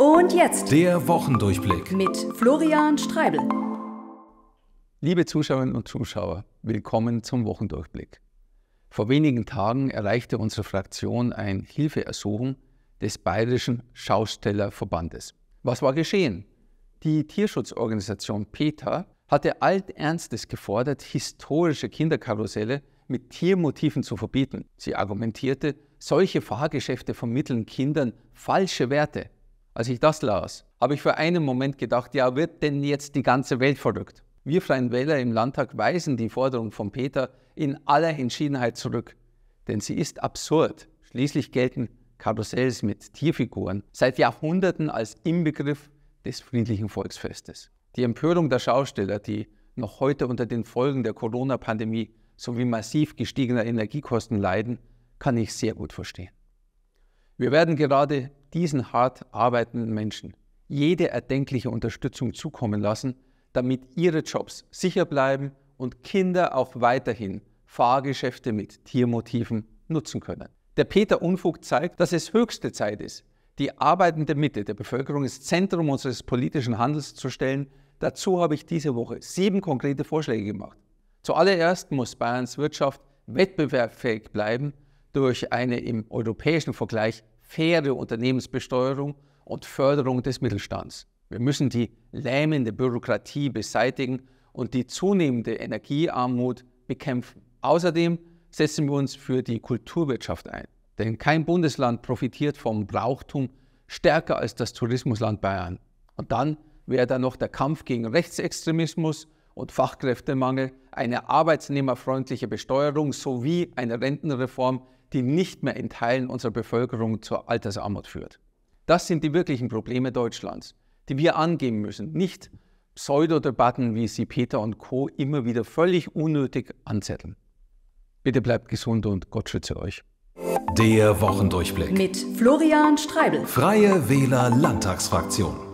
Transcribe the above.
Und jetzt der Wochendurchblick mit Florian Streibel. Liebe Zuschauerinnen und Zuschauer, willkommen zum Wochendurchblick. Vor wenigen Tagen erreichte unsere Fraktion ein Hilfeersuchen des Bayerischen Schaustellerverbandes. Was war geschehen? Die Tierschutzorganisation PETA hatte alternstes gefordert, historische Kinderkarusselle mit Tiermotiven zu verbieten. Sie argumentierte, solche Fahrgeschäfte vermitteln Kindern falsche Werte. Als ich das las, habe ich für einen Moment gedacht, ja, wird denn jetzt die ganze Welt verrückt? Wir Freien Wähler im Landtag weisen die Forderung von Peter in aller Entschiedenheit zurück, denn sie ist absurd. Schließlich gelten Karussells mit Tierfiguren seit Jahrhunderten als Inbegriff des friedlichen Volksfestes. Die Empörung der Schausteller, die noch heute unter den Folgen der Corona-Pandemie sowie massiv gestiegener Energiekosten leiden, kann ich sehr gut verstehen. Wir werden gerade diesen hart arbeitenden Menschen jede erdenkliche Unterstützung zukommen lassen, damit ihre Jobs sicher bleiben und Kinder auch weiterhin Fahrgeschäfte mit Tiermotiven nutzen können. Der Peter Unfug zeigt, dass es höchste Zeit ist, die arbeitende Mitte der Bevölkerung ins Zentrum unseres politischen Handels zu stellen. Dazu habe ich diese Woche sieben konkrete Vorschläge gemacht. Zuallererst muss Bayerns Wirtschaft wettbewerbsfähig bleiben durch eine im europäischen Vergleich faire Unternehmensbesteuerung und Förderung des Mittelstands. Wir müssen die lähmende Bürokratie beseitigen und die zunehmende Energiearmut bekämpfen. Außerdem setzen wir uns für die Kulturwirtschaft ein, denn kein Bundesland profitiert vom Brauchtum stärker als das Tourismusland Bayern. Und dann wäre da noch der Kampf gegen Rechtsextremismus und Fachkräftemangel, eine arbeitsnehmerfreundliche Besteuerung sowie eine Rentenreform, die nicht mehr in Teilen unserer Bevölkerung zur Altersarmut führt. Das sind die wirklichen Probleme Deutschlands, die wir angehen müssen, nicht Pseudodebatten, wie sie Peter und Co. immer wieder völlig unnötig anzetteln. Bitte bleibt gesund und Gott schütze euch. Der Wochendurchblick mit Florian Streibel, Freie Wähler Landtagsfraktion.